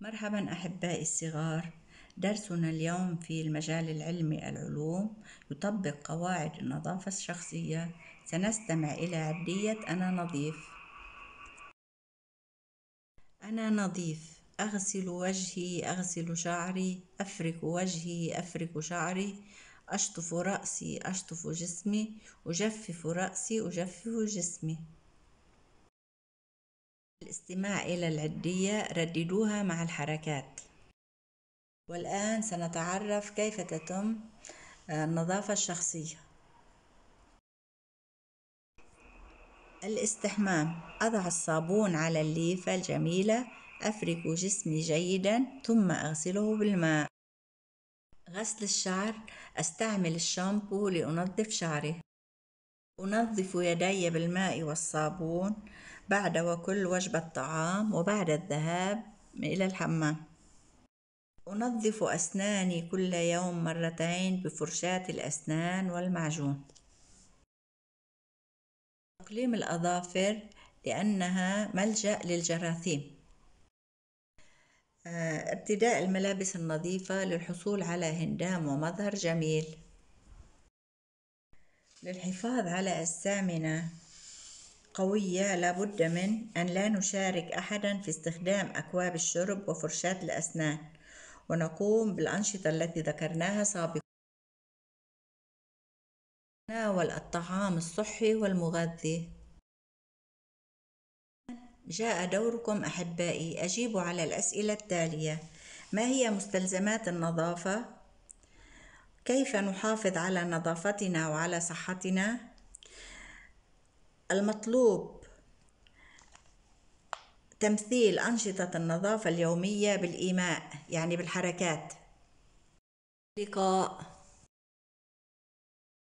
مرحبا أحبائي الصغار درسنا اليوم في المجال العلمي العلوم يطبق قواعد النظافة الشخصية سنستمع إلى عدية أنا نظيف أنا نظيف أغسل وجهي أغسل شعري أفرك وجهي أفرك شعري أشطف رأسي أشطف جسمي أجفف رأسي أجفف جسمي الاستماع إلى العدية رددوها مع الحركات والآن سنتعرف كيف تتم آه، النظافة الشخصية الاستحمام أضع الصابون على الليفة الجميلة أفرك جسمي جيدا ثم أغسله بالماء غسل الشعر أستعمل الشامبو لأنظف شعري أنظف يدي بالماء والصابون بعد وكل وجبة طعام وبعد الذهاب إلى الحمام أنظف أسناني كل يوم مرتين بفرشاة الأسنان والمعجون تقليم الأظافر لأنها ملجأ للجراثيم ارتداء آه، الملابس النظيفة للحصول على هندام ومظهر جميل للحفاظ على أجسامنا قوية لابد من أن لا نشارك أحدا في استخدام أكواب الشرب وفرشاة الأسنان ونقوم بالأنشطة التي ذكرناها سابقا نتناول الطعام الصحي والمغذي جاء دوركم أحبائي أجيب على الأسئلة التالية ما هي مستلزمات النظافة كيف نحافظ على نظافتنا وعلى صحتنا المطلوب تمثيل أنشطة النظافة اليومية بالإيماء يعني بالحركات لقاء